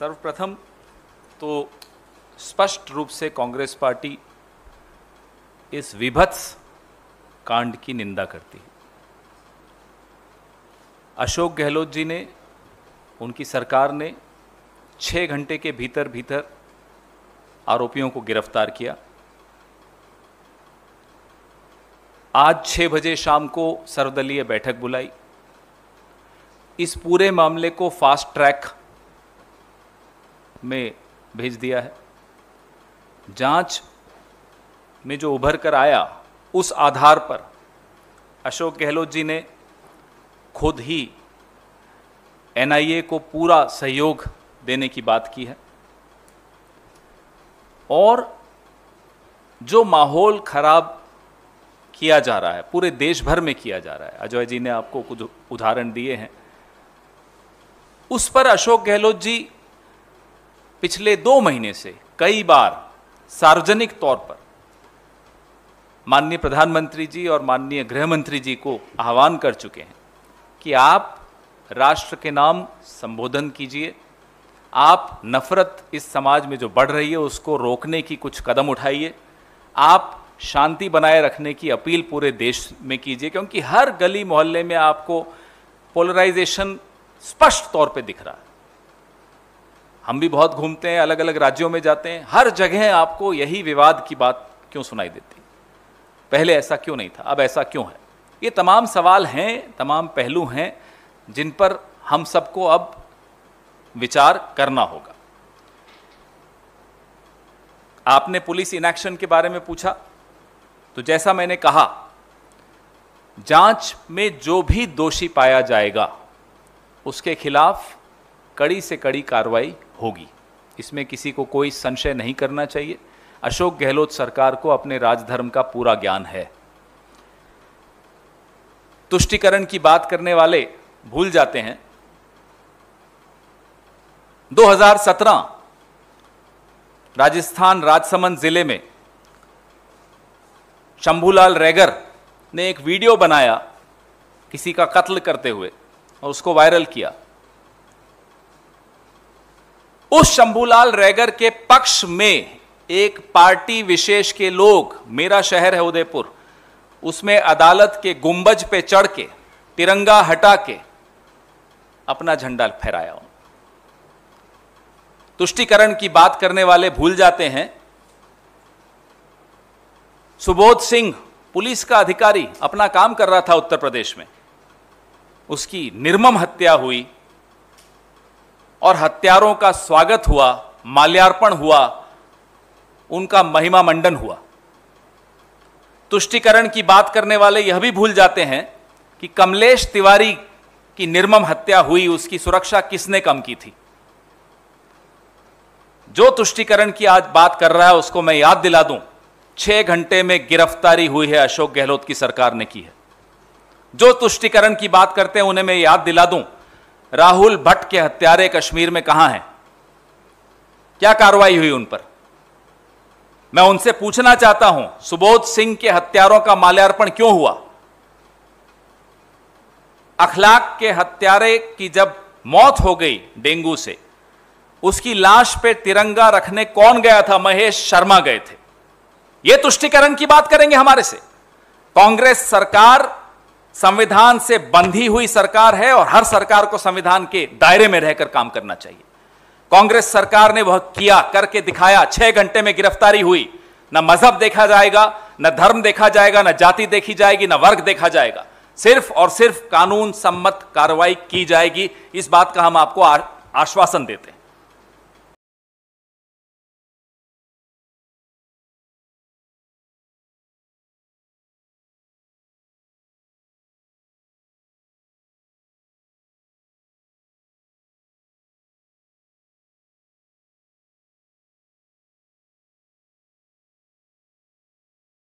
सर्वप्रथम तो स्पष्ट रूप से कांग्रेस पार्टी इस विभत्स कांड की निंदा करती है अशोक गहलोत जी ने उनकी सरकार ने छः घंटे के भीतर भीतर आरोपियों को गिरफ्तार किया आज छः बजे शाम को सर्वदलीय बैठक बुलाई इस पूरे मामले को फास्ट ट्रैक में भेज दिया है जांच में जो उभर कर आया उस आधार पर अशोक गहलोत जी ने खुद ही एनआईए को पूरा सहयोग देने की बात की है और जो माहौल खराब किया जा रहा है पूरे देश भर में किया जा रहा है अजय जी ने आपको कुछ उदाहरण दिए हैं उस पर अशोक गहलोत जी पिछले दो महीने से कई बार सार्वजनिक तौर पर माननीय प्रधानमंत्री जी और माननीय गृह मंत्री जी को आह्वान कर चुके हैं कि आप राष्ट्र के नाम संबोधन कीजिए आप नफरत इस समाज में जो बढ़ रही है उसको रोकने की कुछ कदम उठाइए आप शांति बनाए रखने की अपील पूरे देश में कीजिए क्योंकि हर गली मोहल्ले में आपको पोलराइजेशन स्पष्ट तौर पे दिख रहा है हम भी बहुत घूमते हैं अलग अलग राज्यों में जाते हैं हर जगह आपको यही विवाद की बात क्यों सुनाई देती पहले ऐसा क्यों नहीं था अब ऐसा क्यों है ये तमाम सवाल हैं तमाम पहलू हैं जिन पर हम सबको अब विचार करना होगा आपने पुलिस इनएक्शन के बारे में पूछा तो जैसा मैंने कहा जांच में जो भी दोषी पाया जाएगा उसके खिलाफ कड़ी से कड़ी कार्रवाई होगी इसमें किसी को कोई संशय नहीं करना चाहिए अशोक गहलोत सरकार को अपने राजधर्म का पूरा ज्ञान है तुष्टिकरण की बात करने वाले भूल जाते हैं 2017 राजस्थान राजसमंद जिले में शंभूलाल रेगर ने एक वीडियो बनाया किसी का कत्ल करते हुए और उसको वायरल किया उस शंभूलाल रैगर के पक्ष में एक पार्टी विशेष के लोग मेरा शहर है उदयपुर उसमें अदालत के गुंबज पे चढ़ के तिरंगा हटा के अपना झंडा फहराया तुष्टिकरण की बात करने वाले भूल जाते हैं सुबोध सिंह पुलिस का अधिकारी अपना काम कर रहा था उत्तर प्रदेश में उसकी निर्मम हत्या हुई और हत्यारों का स्वागत हुआ माल्यार्पण हुआ उनका महिमा मंडन हुआ तुष्टिकरण की बात करने वाले यह भी भूल जाते हैं कि कमलेश तिवारी की निर्मम हत्या हुई उसकी सुरक्षा किसने कम की थी जो तुष्टिकरण की आज बात कर रहा है उसको मैं याद दिला दूं छह घंटे में गिरफ्तारी हुई है अशोक गहलोत की सरकार ने की है जो तुष्टिकरण की बात करते हैं उन्हें मैं याद दिला दूं राहुल भट्ट के हत्यारे कश्मीर में कहां हैं क्या कार्रवाई हुई उन पर मैं उनसे पूछना चाहता हूं सुबोध सिंह के हत्यारों का माल्यार्पण क्यों हुआ अखलाक के हत्यारे की जब मौत हो गई डेंगू से उसकी लाश पे तिरंगा रखने कौन गया था महेश शर्मा गए थे यह तुष्टिकरण की बात करेंगे हमारे से कांग्रेस सरकार संविधान से बंधी हुई सरकार है और हर सरकार को संविधान के दायरे में रहकर काम करना चाहिए कांग्रेस सरकार ने वह किया करके दिखाया छह घंटे में गिरफ्तारी हुई न मजहब देखा जाएगा न धर्म देखा जाएगा न जाति देखी जाएगी न वर्ग देखा जाएगा सिर्फ और सिर्फ कानून सम्मत कार्रवाई की जाएगी इस बात का हम आपको आश्वासन देते हैं